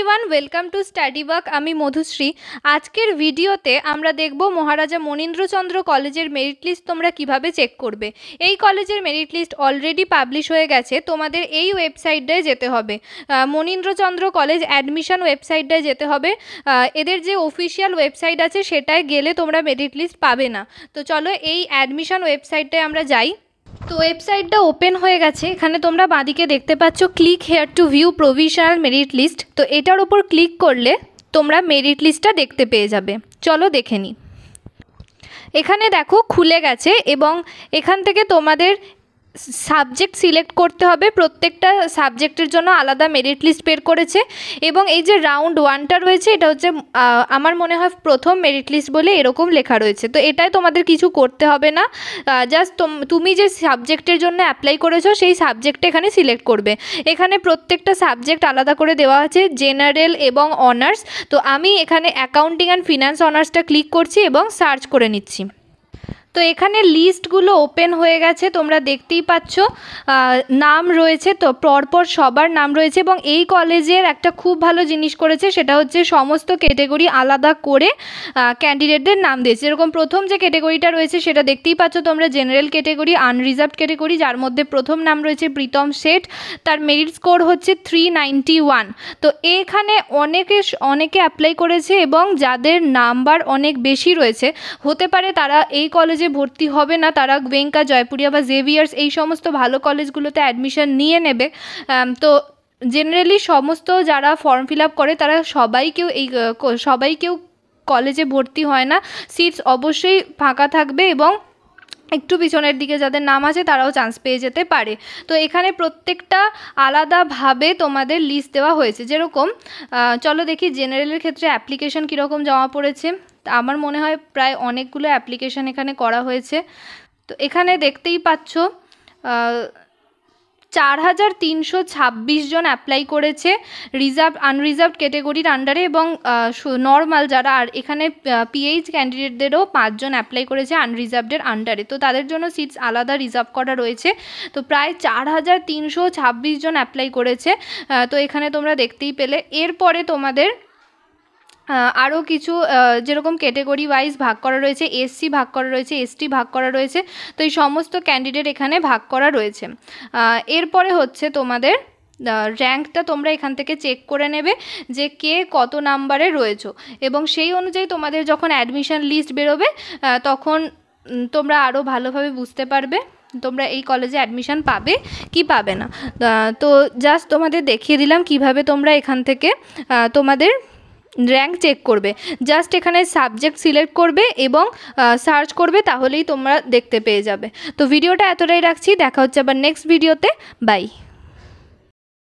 everyone welcome to study work আমি মধুশ্রী আজকের ভিডিওতে আমরা দেখব মহারাজা মনীন্দ্রচন্দ্র কলেজের মেরিট লিস্ট তোমরা কিভাবে চেক করবে এই কলেজের মেরিট লিস্ট অলরেডি পাবলিশ হয়ে গেছে তোমাদের এই ওয়েবসাইটটায় যেতে হবে মনীন্দ্রচন্দ্র কলেজ অ্যাডমিশন ওয়েবসাইটটায় যেতে হবে এদের যে অফিসিয়াল ওয়েবসাইট আছে সেটায় গেলে তোমরা মেরিট লিস্ট পাবে না তো চলো এই অ্যাডমিশান ওয়েবসাইটটায় আমরা যাই তো ওয়েবসাইটটা ওপেন হয়ে গেছে এখানে তোমরা বাঁদিকে দেখতে পাচ্ছ click here to view provisional merit list তো এটার ওপর ক্লিক করলে তোমরা মেরিট লিস্টটা দেখতে পেয়ে যাবে চলো দেখে নিই এখানে দেখো খুলে গেছে এবং এখান থেকে তোমাদের সাবজেক্ট সিলেক্ট করতে হবে প্রত্যেকটা সাবজেক্টের জন্য আলাদা মেরিট লিস্ট বের করেছে এবং এই যে রাউন্ড ওয়ানটা রয়েছে এটা হচ্ছে আমার মনে হয় প্রথম মেরিট লিস্ট বলে এরকম লেখা রয়েছে তো এটাই তোমাদের কিছু করতে হবে না জাস্ট তুমি যে সাবজেক্টের জন্য অ্যাপ্লাই করেছো সেই সাবজেক্ট এখানে সিলেক্ট করবে এখানে প্রত্যেকটা সাবজেক্ট আলাদা করে দেওয়া আছে জেনারেল এবং অনার্স তো আমি এখানে অ্যাকাউন্টিং অ্যান্ড ফিনান্স অনার্সটা ক্লিক করছি এবং সার্চ করে নিচ্ছি তো এখানে লিস্টগুলো ওপেন হয়ে গেছে তোমরা দেখতেই পাচ্ছ নাম রয়েছে তো পরপর সবার নাম রয়েছে এবং এই কলেজের একটা খুব ভালো জিনিস করেছে সেটা হচ্ছে সমস্ত ক্যাটেগরি আলাদা করে ক্যান্ডিডেটদের নাম দিয়েছে যেরকম প্রথম যে ক্যাটেগরিটা রয়েছে সেটা দেখতেই পাচ্ছ তোমরা জেনারেল ক্যাটেগরি আনরিজার্ভ ক্যাটেগরি যার মধ্যে প্রথম নাম রয়েছে প্রীতম শেঠ তার মেরিট স্কোর হচ্ছে থ্রি তো এখানে অনেকে অনেকে অ্যাপ্লাই করেছে এবং যাদের নাম্বার অনেক বেশি রয়েছে হতে পারে তারা এই কলেজ কলেজে ভর্তি হবে না তারা গোয়েঙ্কা জয়পুরিয়া বা জেভিয়ার্স এই সমস্ত ভালো কলেজগুলোতে অ্যাডমিশন নিয়ে নেবে তো জেনারেলি সমস্ত যারা ফর্ম ফিল আপ করে তারা সবাইকেও এই সবাইকেও কলেজে ভর্তি হয় না সিটস অবশ্যই ফাঁকা থাকবে এবং একটু পিছনের দিকে যাদের নাম আছে তারাও চান্স পেয়ে যেতে পারে তো এখানে প্রত্যেকটা আলাদাভাবে তোমাদের লিস্ট দেওয়া হয়েছে যেরকম চলো দেখি জেনারেলের ক্ষেত্রে অ্যাপ্লিকেশন কীরকম জমা পড়েছে আমার মনে হয় প্রায় অনেকগুলো অ্যাপ্লিকেশন এখানে করা হয়েছে তো এখানে দেখতেই পাচ্ছ চার হাজার তিনশো ছাব্বিশ জন অ্যাপ্লাই করেছে রিজার্ভ আনরিজার্ভ ক্যাটেগরির আন্ডারে এবং নর্মাল যারা আর এখানে পিএইচ ক্যান্ডিডেটদেরও পাঁচজন অ্যাপ্লাই করেছে আনরিজার্ভডের আন্ডারে তো তাদের জন্য সিটস আলাদা রিজার্ভ করা রয়েছে তো প্রায় চার হাজার তিনশো ছাব্বিশ জন অ্যাপ্লাই করেছে তো এখানে তোমরা দেখতেই পেলে এরপরে তোমাদের আরও কিছু যেরকম ক্যাটেগরি ওয়াইজ ভাগ করা রয়েছে এসসি ভাগ করা রয়েছে এসটি ভাগ করা রয়েছে তো এই সমস্ত ক্যান্ডিডেট এখানে ভাগ করা রয়েছে এরপরে হচ্ছে তোমাদের র্যাঙ্কটা তোমরা এখান থেকে চেক করে নেবে যে কে কত নাম্বারে রয়েছে এবং সেই অনুযায়ী তোমাদের যখন অ্যাডমিশান লিস্ট বেরোবে তখন তোমরা আরও ভালোভাবে বুঝতে পারবে তোমরা এই কলেজে অ্যাডমিশান পাবে কি পাবে না তো জাস্ট তোমাদের দেখিয়ে দিলাম কিভাবে তোমরা এখান থেকে তোমাদের র্যাঙ্ক চেক করবে জাস্ট এখানে সাবজেক্ট সিলেক্ট করবে এবং সার্চ করবে তাহলেই তোমরা দেখতে পেয়ে যাবে তো ভিডিওটা এতটাই রাখছি দেখা হচ্ছে আবার নেক্সট ভিডিওতে বাই